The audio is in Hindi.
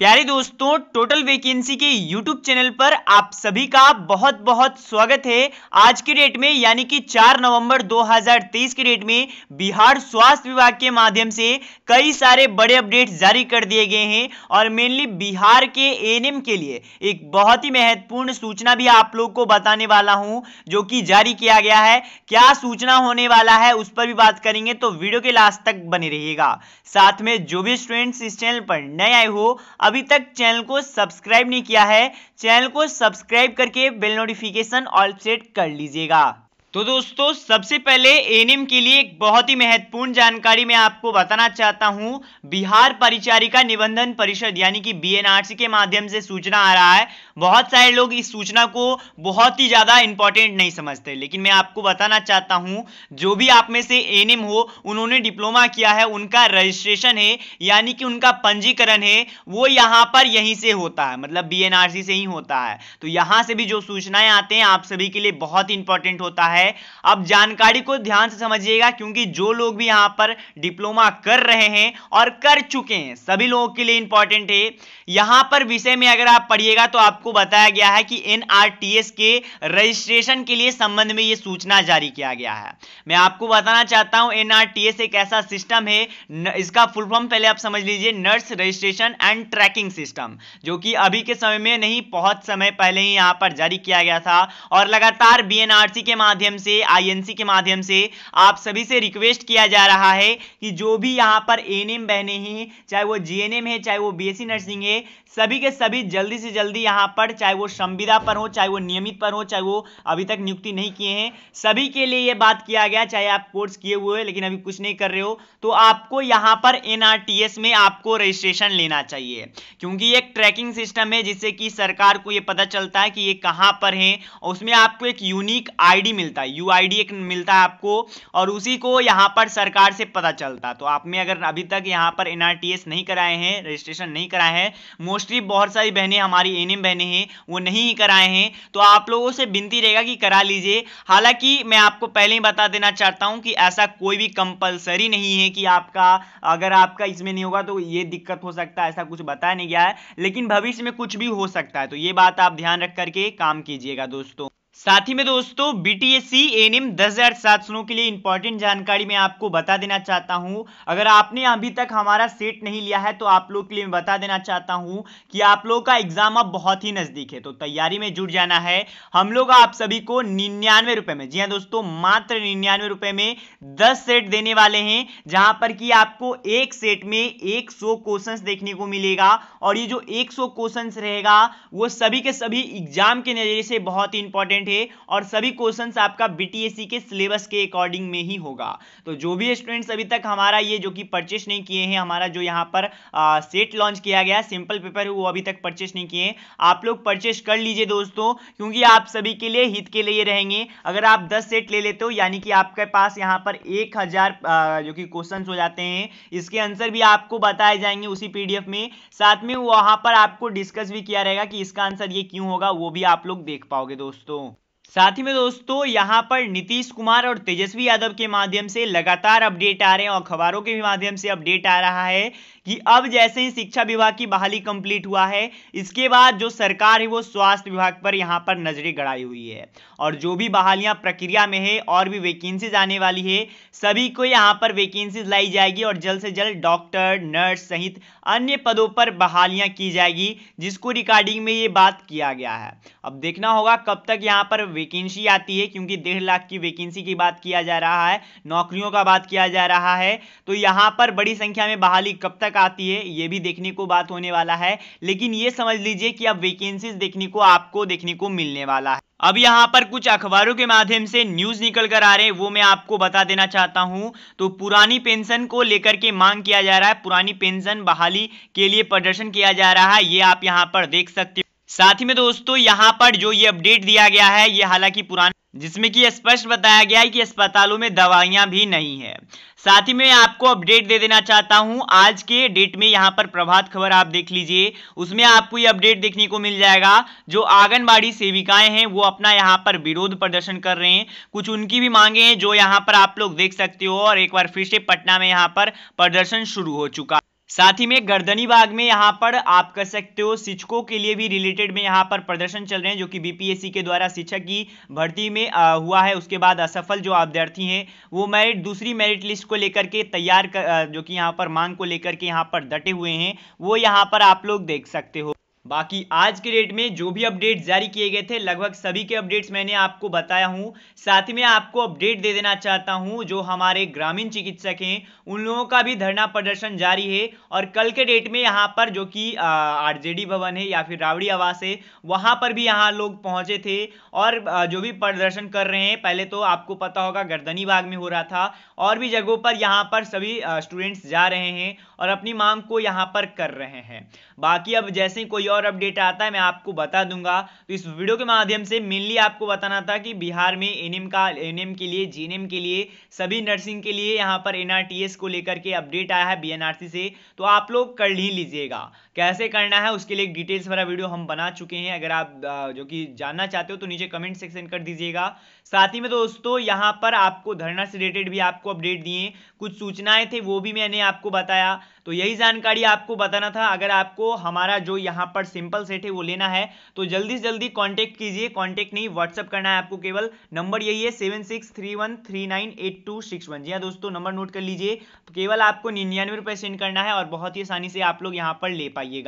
प्यारे दोस्तों टोटल वैकेंसी के यूट्यूब चैनल पर आप सभी का बहुत बहुत स्वागत है आज के डेट में यानी कि 4 नवंबर 2023 के डेट में बिहार स्वास्थ्य विभाग के माध्यम से कई सारे बड़े अपडेट जारी कर दिए गए हैं और मेनली बिहार के एनएम के लिए एक बहुत ही महत्वपूर्ण सूचना भी आप लोग को बताने वाला हूं जो कि जारी किया गया है क्या सूचना होने वाला है उस पर भी बात करेंगे तो वीडियो के लास्ट तक बने रहिएगा साथ में जो भी स्टूडेंट्स इस चैनल पर नए आए हो अभी तक चैनल को सब्सक्राइब नहीं किया है चैनल को सब्सक्राइब करके बेल नोटिफिकेशन ऑल सेट कर लीजिएगा तो दोस्तों सबसे पहले एनिम के लिए एक बहुत ही महत्वपूर्ण जानकारी मैं आपको बताना चाहता हूं बिहार परिचारिका निबंधन परिषद यानी कि बीएनआरसी के माध्यम से सूचना आ रहा है बहुत सारे लोग इस सूचना को बहुत ही ज़्यादा इंपॉर्टेंट नहीं समझते लेकिन मैं आपको बताना चाहता हूं जो भी आप में से एनिम हो उन्होंने डिप्लोमा किया है उनका रजिस्ट्रेशन है यानी कि उनका पंजीकरण है वो यहाँ पर यहीं से होता है मतलब बी से ही होता है तो यहाँ से भी जो सूचनाएं आते हैं आप सभी के लिए बहुत इंपॉर्टेंट होता है है अब जानकारी को ध्यान से समझिएगा क्योंकि जो लोग भी यहां पर डिप्लोमा कर रहे हैं और कर चुके हैं सभी लोगों के लिए इंपॉर्टेंट है यहां पर विषय में अगर आप पढ़िएगा तो आपको बताया गया है कि एनआरटीएस के रजिस्ट्रेशन के लिए संबंध में यह सूचना जारी किया गया है मैं आपको बताना चाहता हूं एनआरटीएस एक ऐसा सिस्टम है न, इसका फुल फॉर्म पहले आप समझ लीजिए nurse registration and tracking system जो कि अभी के समय में नहीं बहुत समय पहले ही यहां पर जारी किया गया था और लगातार बीएनआरसी के माध्यम माध्यम से आईएनसी के माध्यम से आप सभी से रिक्वेस्ट किया जा रहा है कि जो भी यहाँ पर एएनएम बहने हैं चाहे वो जीएनएम है चाहे वो बीएससी नर्सिंग है सभी के सभी जल्दी से जल्दी यहाँ पर चाहे वो संविदा पर हो चाहे वो नियमित पर हो चाहे वो अभी तक नियुक्ति नहीं किए हैं सभी के लिए ये बात किया गया चाहे आप कोर्स किए हुए लेकिन अभी कुछ नहीं कर रहे हो तो आपको यहाँ पर एनआरटीएस में आपको रजिस्ट्रेशन लेना चाहिए क्योंकि एक ट्रैकिंग सिस्टम है जिससे कि सरकार को ये पता चलता है कि ये कहाँ पर है उसमें आपको एक यूनिक आईडी मिलता है मिलता है यू एक मिलता है आपको और उसी को यहाँ पर सरकार से पता चलता तो आप में अगर अभी तक यहाँ पर एन नहीं कराए हैं रजिस्ट्रेशन नहीं कराए हैं मोस्टली बहुत सारी बहनें हमारी एन बहनें हैं वो नहीं कराए हैं तो आप लोगों से विनती रहेगा कि करा लीजिए हालांकि मैं आपको पहले ही बता देना चाहता हूँ कि ऐसा कोई भी कंपलसरी नहीं है कि आपका अगर आपका इसमें नहीं होगा तो ये दिक्कत हो सकता है ऐसा कुछ बताया नहीं गया है लेकिन भविष्य में कुछ भी हो सकता है तो ये बात आप ध्यान रख करके काम कीजिएगा दोस्तों साथ ही में दोस्तों बीटीएससी हजार सात सौ के लिए इंपॉर्टेंट जानकारी मैं आपको बता देना चाहता हूं अगर आपने अभी तक हमारा सेट नहीं लिया है तो आप लोग के लिए मैं बता देना चाहता हूं कि आप लोग का एग्जाम अब बहुत ही नजदीक है तो तैयारी में जुट जाना है हम लोग आप सभी को निन्यानवे रुपए में जी हाँ दोस्तों मात्र निन्यानवे रुपए में दस सेट देने वाले हैं जहां पर कि आपको एक सेट में एक क्वेश्चन देखने को मिलेगा और ये जो एक क्वेश्चन रहेगा वो सभी के सभी एग्जाम के नजरिए से बहुत ही इंपॉर्टेंट इंपॉर्टेंट है और सभी क्वेश्चंस आपका बीटीएससी के सिलेबस के अकॉर्डिंग में ही होगा तो जो भी स्टूडेंट्स अभी तक हमारा ये जो कि परचेस नहीं किए हैं हमारा जो यहाँ पर आ, सेट लॉन्च किया गया सिंपल पेपर है वो अभी तक परचेस नहीं किए आप लोग परचेस कर लीजिए दोस्तों क्योंकि आप सभी के लिए हित के लिए रहेंगे अगर आप दस सेट ले लेते हो यानी कि आपके पास यहाँ पर एक जो कि क्वेश्चन हो जाते हैं इसके आंसर भी आपको बताए जाएंगे उसी पीडीएफ में साथ में वहां पर आपको डिस्कस भी किया रहेगा कि इसका आंसर ये क्यों होगा वो भी आप लोग देख पाओगे दोस्तों साथ ही में दोस्तों यहां पर नीतीश कुमार और तेजस्वी यादव के माध्यम से लगातार अपडेट आ रहे हैं और अखबारों के भी माध्यम से अपडेट आ रहा है कि अब जैसे ही शिक्षा विभाग की बहाली कंप्लीट हुआ है इसके बाद जो सरकार है वो स्वास्थ्य विभाग पर यहाँ पर नजरें गड़ाई हुई है और जो भी बहालियां प्रक्रिया में है और भी वैकेंसीज आने वाली है सभी को यहाँ पर वैकेंसीज लाई जाएगी और जल्द से जल्द डॉक्टर नर्स सहित अन्य पदों पर बहालियां की जाएगी जिसको रिकॉर्डिंग में ये बात किया गया है अब देखना होगा कब तक यहाँ पर वैकेंसी आती है क्योंकि डेढ़ लाख की वैकेंसी की बात किया जा रहा है नौकरियों का बात किया जा रहा है तो यहाँ पर बड़ी संख्या में बहाली कब तक आती है ये भी देखने को बात होने वाला है लेकिन ये समझ लीजिए कि अब वैकेंसीज देखने को आपको देखने को मिलने वाला है अब यहाँ पर कुछ अखबारों के माध्यम से न्यूज निकल कर आ रहे हैं वो मैं आपको बता देना चाहता हूँ तो पुरानी पेंशन को लेकर के मांग किया जा रहा है पुरानी पेंशन बहाली के लिए प्रदर्शन किया जा रहा है ये आप यहाँ पर देख सकते हो साथ ही में दोस्तों यहाँ पर जो ये अपडेट दिया गया है ये हालांकि पुराना जिसमें कि स्पष्ट बताया गया है कि अस्पतालों में दवाइयां भी नहीं है साथ ही मैं आपको अपडेट दे देना चाहता हूं आज के डेट में यहां पर प्रभात खबर आप देख लीजिए उसमें आपको ये अपडेट देखने को मिल जाएगा जो आंगनबाड़ी सेविकाएं हैं वो अपना यहां पर विरोध प्रदर्शन कर रहे हैं कुछ उनकी भी मांगे हैं जो यहाँ पर आप लोग देख सकते हो और एक बार फिर से पटना में यहाँ पर प्रदर्शन शुरू हो चुका साथ ही में गर्दनी बाग में यहाँ पर आप कर सकते हो शिक्षकों के लिए भी रिलेटेड में यहाँ पर प्रदर्शन चल रहे हैं जो कि बीपीएससी के द्वारा शिक्षक की भर्ती में आ, हुआ है उसके बाद असफल जो अभ्यर्थी हैं वो मेरिट दूसरी मेरिट लिस्ट को लेकर के तैयार जो कि यहाँ पर मांग को लेकर के यहाँ पर डटे हुए हैं वो यहाँ पर आप लोग देख सकते हो बाकी आज के डेट में जो भी अपडेट जारी किए गए थे लगभग सभी के अपडेट्स मैंने आपको बताया हूं साथ ही मैं आपको अपडेट दे देना चाहता हूं जो हमारे ग्रामीण चिकित्सक हैं उन लोगों का भी धरना प्रदर्शन जारी है और कल के डेट में यहां पर जो कि आरजेडी भवन है या फिर रावड़ी आवास है वहां पर भी यहाँ लोग पहुंचे थे और जो भी प्रदर्शन कर रहे हैं पहले तो आपको पता होगा गर्दनी बाग में हो रहा था और भी जगहों पर यहाँ पर सभी स्टूडेंट्स जा रहे हैं और अपनी मांग को यहाँ पर कर रहे हैं बाकी अब जैसे कोई और अपडेट आता है मैं आपको बता दूंगा तो इस वीडियो के माध्यम से मेनली आपको बताना था कि बिहार में एनएम का एनएम के लिए जीएनएम के लिए सभी नर्सिंग के लिए यहाँ पर एनआरटीएस को लेकर के अपडेट आया है बीएनआरसी से तो आप लोग कर ही लीजिएगा कैसे करना है उसके लिए डिटेल्स वाला वीडियो हम बना चुके हैं अगर आप जो कि जानना चाहते हो तो नीचे कमेंट सेक्शन कर दीजिएगा साथ ही में दोस्तों यहाँ पर आपको धरना से रिलेटेड भी आपको अपडेट दिए कुछ सूचनाएं थे वो भी मैंने आपको बताया तो यही जानकारी आपको बताना था अगर आपको हमारा जो यहाँ पर सिंपल सेट है वो लेना है तो जल्दी से जल्दी कॉन्टेक्ट कीजिए कॉन्टेक्ट नहीं व्हाट्सअप करना है आपको केवल नंबर यही है seven six three one three nine eight two six one जी हाँ दोस्तों नंबर नोट कर लीजिए तो केवल आपको निन्यानवे रुपये सेंड करना है और बहुत ही आसानी से आप लोग यहाँ पर ले पाइए Gì